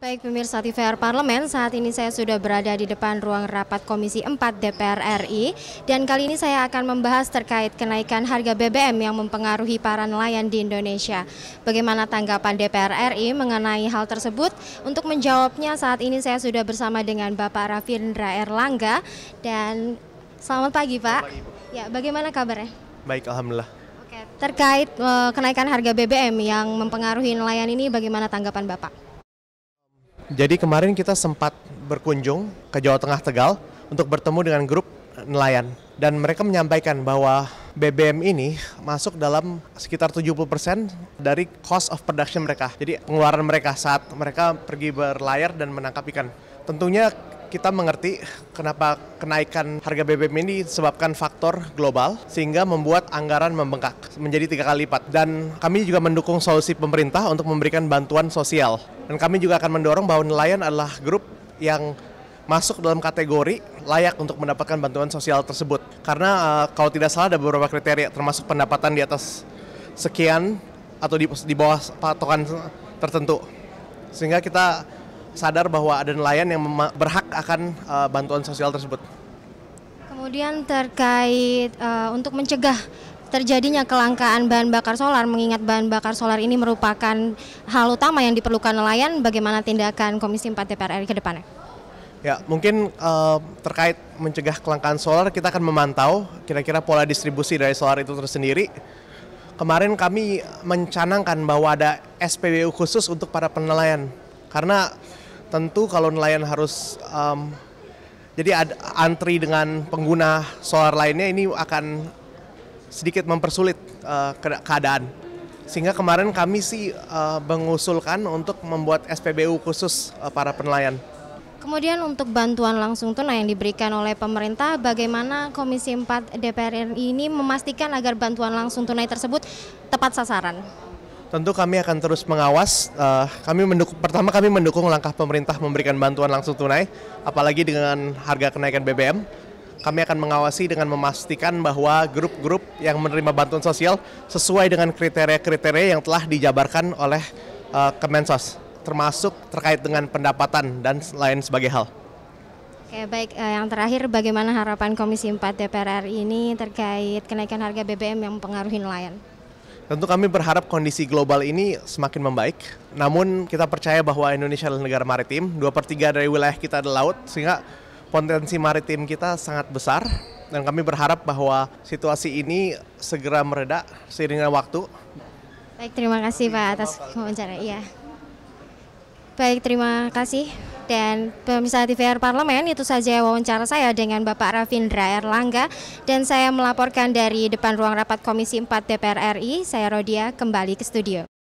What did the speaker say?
Baik pemirsa TVR Parlemen, saat ini saya sudah berada di depan ruang rapat Komisi 4 DPR RI dan kali ini saya akan membahas terkait kenaikan harga BBM yang mempengaruhi para nelayan di Indonesia. Bagaimana tanggapan DPR RI mengenai hal tersebut? Untuk menjawabnya saat ini saya sudah bersama dengan Bapak Rafindra Erlangga dan selamat pagi Pak. ya, bagaimana kabarnya? Baik, Alhamdulillah. Oke, terkait uh, kenaikan harga BBM yang mempengaruhi nelayan ini bagaimana tanggapan Bapak? Jadi kemarin kita sempat berkunjung ke Jawa Tengah Tegal untuk bertemu dengan grup nelayan dan mereka menyampaikan bahwa BBM ini masuk dalam sekitar 70% dari cost of production mereka. Jadi pengeluaran mereka saat mereka pergi berlayar dan menangkap ikan. Tentunya kita mengerti kenapa kenaikan harga BBM ini disebabkan faktor global sehingga membuat anggaran membengkak menjadi tiga kali lipat dan kami juga mendukung solusi pemerintah untuk memberikan bantuan sosial dan kami juga akan mendorong bahwa nelayan adalah grup yang masuk dalam kategori layak untuk mendapatkan bantuan sosial tersebut karena uh, kalau tidak salah ada beberapa kriteria termasuk pendapatan di atas sekian atau di, di bawah patokan tertentu sehingga kita sadar bahwa ada nelayan yang berhak akan uh, bantuan sosial tersebut. Kemudian terkait uh, untuk mencegah terjadinya kelangkaan bahan bakar solar mengingat bahan bakar solar ini merupakan hal utama yang diperlukan nelayan bagaimana tindakan Komisi 4 DPR RI ke depannya? Ya, mungkin uh, terkait mencegah kelangkaan solar kita akan memantau kira-kira pola distribusi dari solar itu tersendiri. Kemarin kami mencanangkan bahwa ada SPBU khusus untuk para penelayan karena tentu kalau nelayan harus um, jadi ad, antri dengan pengguna solar lainnya ini akan sedikit mempersulit uh, keadaan. Sehingga kemarin kami sih uh, mengusulkan untuk membuat SPBU khusus uh, para penelayan. Kemudian untuk bantuan langsung tunai yang diberikan oleh pemerintah, bagaimana Komisi 4 DPR RI ini memastikan agar bantuan langsung tunai tersebut tepat sasaran? Tentu kami akan terus mengawas. Uh, kami mendukung, pertama kami mendukung langkah pemerintah memberikan bantuan langsung tunai, apalagi dengan harga kenaikan BBM. Kami akan mengawasi dengan memastikan bahwa grup-grup yang menerima bantuan sosial sesuai dengan kriteria-kriteria yang telah dijabarkan oleh uh, Kemensos, termasuk terkait dengan pendapatan dan lain sebagai hal. Oke, baik. uh, yang terakhir, bagaimana harapan Komisi 4 DPR RI ini terkait kenaikan harga BBM yang mempengaruhi nelayan? Tentu kami berharap kondisi global ini semakin membaik. Namun kita percaya bahwa Indonesia adalah negara maritim. Dua per tiga dari wilayah kita adalah laut, sehingga potensi maritim kita sangat besar. Dan kami berharap bahwa situasi ini segera mereda seiring waktu. Baik, terima kasih Pak atas wawancara. Iya. Baik, terima kasih. Dan pemirsa TVR Parlemen itu saja wawancara saya dengan Bapak Ravindra Erlangga dan saya melaporkan dari depan ruang rapat Komisi 4 DPR RI. Saya Rodia kembali ke studio.